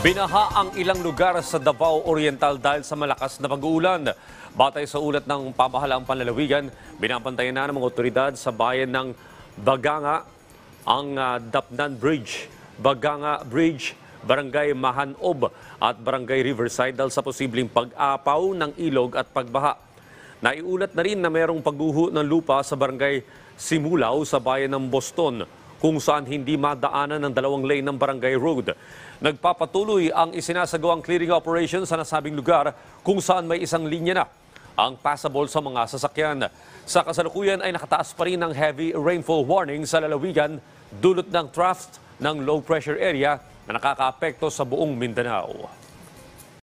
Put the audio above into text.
Binaha ang ilang lugar sa Davao Oriental dahil sa malakas na pag-uulan. Batay sa ulat ng pamahalaang panlalawigan, binabantayan na ng mga otoridad sa bayan ng Baganga ang ah, Dapnan Bridge, Baganga Bridge, Barangay Mahanob at Barangay Riverside dahil sa posibleng pag-apaw ng ilog at pagbaha. Naiulat na rin na mayroong pagguho ng lupa sa Barangay Simulaw sa bayan ng Boston kung saan hindi madaanan ng dalawang lane ng Barangay Road. Nagpapatuloy ang isinasagawang clearing operation sa nasabing lugar kung saan may isang linya na ang passable sa mga sasakyan. Sa kasalukuyan ay nakataas pa rin ang heavy rainfall warning sa lalawigan dulot ng draft ng low pressure area na nakakaapekto sa buong Mindanao.